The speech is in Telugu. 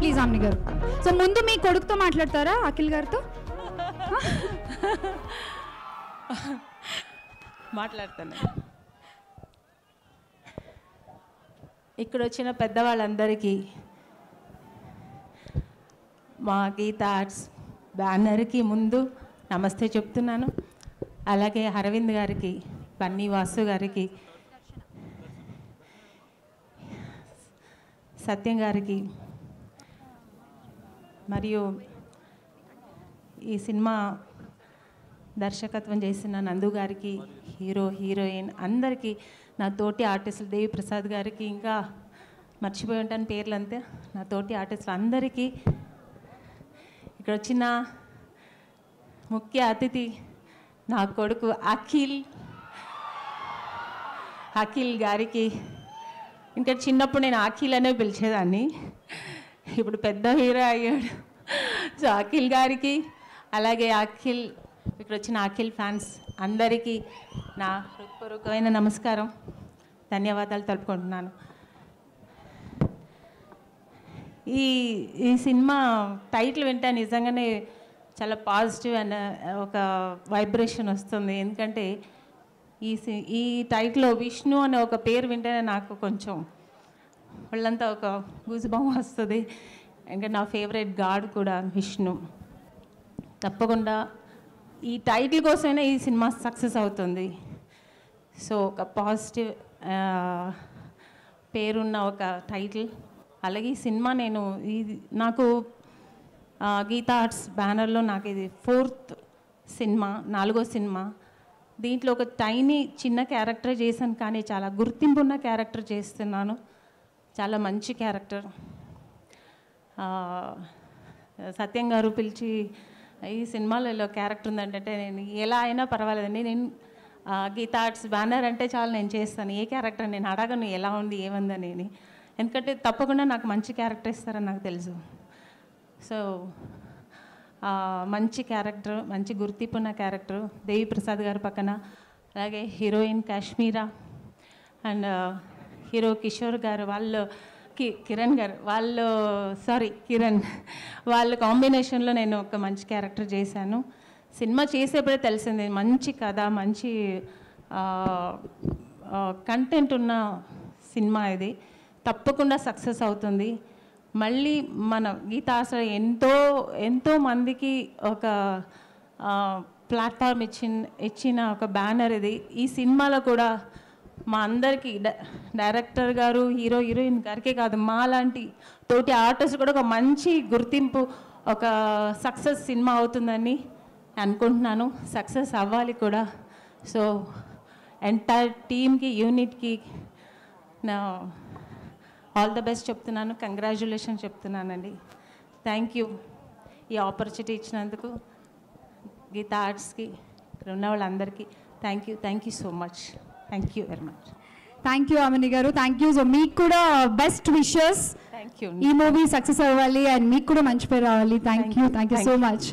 ప్లీజ్ అమ్మి గారు సో ముందు మీ కొడుకుతో మాట్లాడతారా అఖిల్ గారితో మాట్లాడతాను ఇక్కడ వచ్చిన పెద్దవాళ్ళందరికీ మా గీత ఆర్ట్స్ బ్యానర్కి ముందు నమస్తే చెప్తున్నాను అలాగే అరవింద్ గారికి బన్నీ వాసు గారికి సత్యం గారికి మరియు ఈ సినిమా దర్శకత్వం చేసిన నందు గారికి హీరో హీరోయిన్ అందరికీ నా తోటి ఆర్టిస్టులు దేవి ప్రసాద్ గారికి ఇంకా మర్చిపోయి ఉంటాను పేర్లు అంతే నా తోటి ఆర్టిస్టులు అందరికీ ఇక్కడ వచ్చిన ముఖ్య అతిథి నా కొడుకు అఖిల్ అఖిల్ గారికి ఇంకా చిన్నప్పుడు నేను అఖిల్ అనే పిలిచేదాన్ని ఇప్పుడు పెద్ద హీరో అయ్యాడు సో అఖిల్ గారికి అలాగే అఖిల్ ఇక్కడ వచ్చిన అఖిల్ ఫ్యాన్స్ అందరికీ నా హృత్పూర్వకమైన నమస్కారం ధన్యవాదాలు తెలుపుకుంటున్నాను ఈ ఈ సినిమా టైటిల్ వింటే నిజంగానే చాలా పాజిటివ్ అన్న ఒక వైబ్రేషన్ వస్తుంది ఎందుకంటే ఈ ఈ టైటిల్లో విష్ణు అనే ఒక పేరు వింటేనే నాకు కొంచెం వాళ్ళంతా ఒక బొమ్మ వస్తుంది ఇంకా నా ఫేవరెట్ గాడ్ కూడా విష్ణు తప్పకుండా ఈ టైటిల్ కోసమైనా ఈ సినిమా సక్సెస్ అవుతుంది సో ఒక పాజిటివ్ పేరున్న ఒక టైటిల్ అలాగే ఈ సినిమా నేను ఇది నాకు గీతా ఆర్ట్స్ బ్యానర్లో నాకు ఇది ఫోర్త్ సినిమా నాలుగో సినిమా దీంట్లో ఒక టైనీ చిన్న క్యారెక్టర్ చేశాను కానీ చాలా గుర్తింపు ఉన్న క్యారెక్టర్ చేస్తున్నాను చాలా మంచి క్యారెక్టర్ సత్యం గారు పిలిచి ఈ సినిమాలలో క్యారెక్టర్ ఉందంటే నేను ఎలా అయినా పర్వాలేదండి నేను గీత ఆర్ట్స్ బ్యానర్ అంటే చాలు నేను చేస్తాను ఏ క్యారెక్టర్ నేను అడగను ఎలా ఉంది ఏముందని ఎందుకంటే తప్పకుండా నాకు మంచి క్యారెక్టర్ ఇస్తారని నాకు తెలుసు సో మంచి క్యారెక్టర్ మంచి గుర్తింపున్న క్యారెక్టర్ దేవి ప్రసాద్ గారి పక్కన అలాగే heroine Kashmira and hero Kishore గారు వాళ్ళు కి కిరణ్ గారు వాళ్ళు సారీ కిరణ్ వాళ్ళ కాంబినేషన్లో నేను ఒక మంచి క్యారెక్టర్ చేశాను సినిమా చేసేప్పుడే తెలిసింది మంచి కథ మంచి కంటెంట్ ఉన్న సినిమా ఇది తప్పకుండా సక్సెస్ అవుతుంది మళ్ళీ మన గీతాశ్ర ఎంతో ఎంతో మందికి ఒక ప్లాట్ఫామ్ ఇచ్చిన ఇచ్చిన ఒక బ్యానర్ ఇది ఈ సినిమాలో కూడా మా అందరికీ డైరెక్టర్ గారు హీరో హీరోయిన్ గారికే కాదు మా లాంటి తోటి ఆర్టిస్ట్ కూడా ఒక మంచి గుర్తింపు ఒక సక్సెస్ సినిమా అవుతుందని అనుకుంటున్నాను సక్సెస్ అవ్వాలి కూడా సో ఎంటైర్ టీమ్కి యూనిట్కి నా ఆల్ ద బెస్ట్ చెప్తున్నాను కంగ్రాచులేషన్ చెప్తున్నానండి థ్యాంక్ యూ ఈ ఆపర్చునిటీ ఇచ్చినందుకు గీతా ఆర్ట్స్కి ఇక్కడ ఉన్న వాళ్ళందరికీ thank you thank you so much thank you very much thank you Amani గారు థ్యాంక్ యూ సో మీకు కూడా బెస్ట్ విషెస్ ఈ మూవీ సక్సెస్ అవ్వాలి అండ్ మీకు కూడా మంచి పేరు రావాలి thank you thank you so much